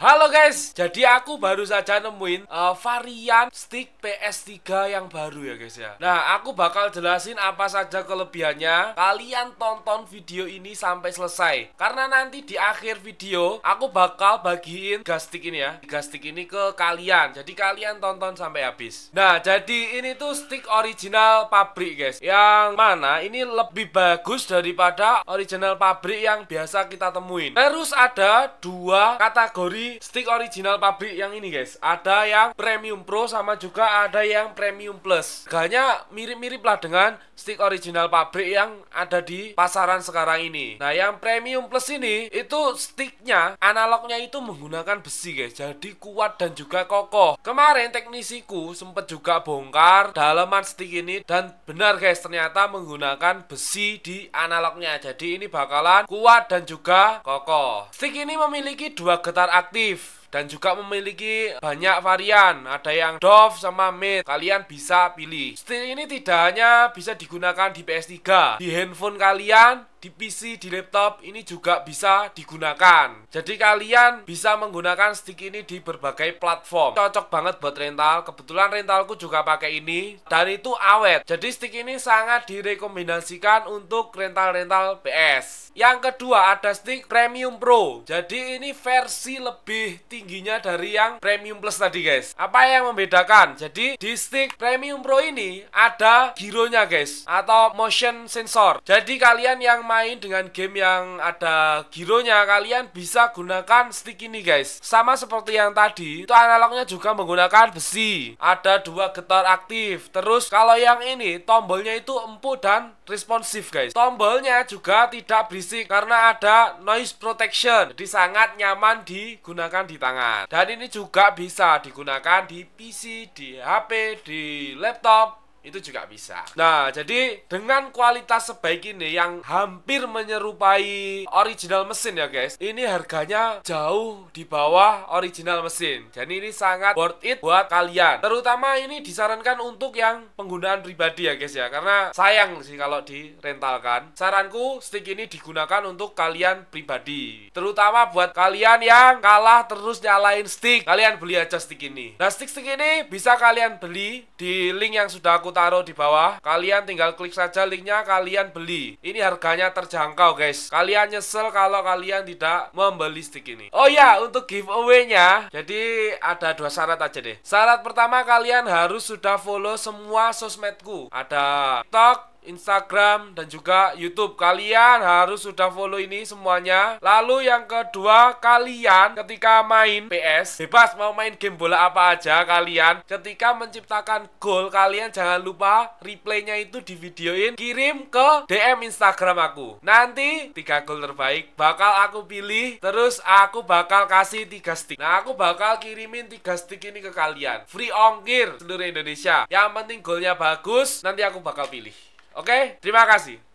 Halo guys, jadi aku baru saja nemuin uh, varian stick PS3 yang baru ya guys ya Nah, aku bakal jelasin apa saja kelebihannya Kalian tonton video ini sampai selesai Karena nanti di akhir video, aku bakal bagiin gas stick ini ya Gas stick ini ke kalian, jadi kalian tonton sampai habis Nah, jadi ini tuh stick original pabrik guys Yang mana ini lebih bagus daripada original pabrik yang biasa kita temuin Terus ada dua kategori stick original pabrik yang ini guys Ada yang premium pro sama juga ada yang premium plus Harganya mirip-mirip lah dengan stick original pabrik yang ada di pasaran sekarang ini Nah yang premium plus ini itu sticknya analognya itu menggunakan besi guys Jadi kuat dan juga kokoh Kemarin teknisiku sempat juga bongkar dalaman stick ini Dan benar guys ternyata menggunakan besi di analognya Jadi ini bakalan kuat dan juga kokoh Stick ini memiliki dua getar aktif dan juga memiliki banyak varian. Ada yang Dove sama Mid. Kalian bisa pilih. steel ini tidak hanya bisa digunakan di PS3, di handphone kalian di PC, di laptop ini juga bisa digunakan. Jadi kalian bisa menggunakan stick ini di berbagai platform. Cocok banget buat rental. Kebetulan rentalku juga pakai ini dan itu awet. Jadi stick ini sangat direkomendasikan untuk rental-rental PS. Yang kedua ada stick Premium Pro. Jadi ini versi lebih tingginya dari yang Premium Plus tadi guys. Apa yang membedakan? Jadi di stick Premium Pro ini ada gironya guys atau motion sensor. Jadi kalian yang main dengan game yang ada gironya kalian bisa gunakan stick ini guys sama seperti yang tadi itu analognya juga menggunakan besi ada dua getar aktif terus kalau yang ini tombolnya itu empuk dan responsif guys tombolnya juga tidak berisik karena ada noise protection jadi sangat nyaman digunakan di tangan dan ini juga bisa digunakan di PC di HP di laptop itu juga bisa. Nah, jadi dengan kualitas sebaik ini yang hampir menyerupai original mesin ya guys, ini harganya jauh di bawah original mesin. Jadi ini sangat worth it buat kalian. Terutama ini disarankan untuk yang penggunaan pribadi ya guys ya, karena sayang sih kalau di rentalkan. Saranku stick ini digunakan untuk kalian pribadi. Terutama buat kalian yang kalah terus nyalain stick, kalian beli aja stick ini. Nah, stick-stick ini bisa kalian beli di link yang sudah aku taruh di bawah. Kalian tinggal klik saja linknya, kalian beli. Ini harganya terjangkau guys. Kalian nyesel kalau kalian tidak membeli stick ini. Oh ya, untuk giveaway-nya, jadi ada dua syarat aja deh. Syarat pertama kalian harus sudah follow semua sosmedku. Ada TikTok, Instagram dan juga YouTube. Kalian harus sudah follow ini semuanya. Lalu yang kedua, kalian ketika main PS, bebas mau main game bola apa aja kalian. Ketika menciptakan gol kalian jangan lupa replaynya itu di videoin, kirim ke DM Instagram aku. Nanti tiga gol terbaik bakal aku pilih, terus aku bakal kasih tiga stick. Nah, aku bakal kirimin tiga stick ini ke kalian. Free ongkir seluruh Indonesia. Yang penting golnya bagus, nanti aku bakal pilih. Oke, terima kasih.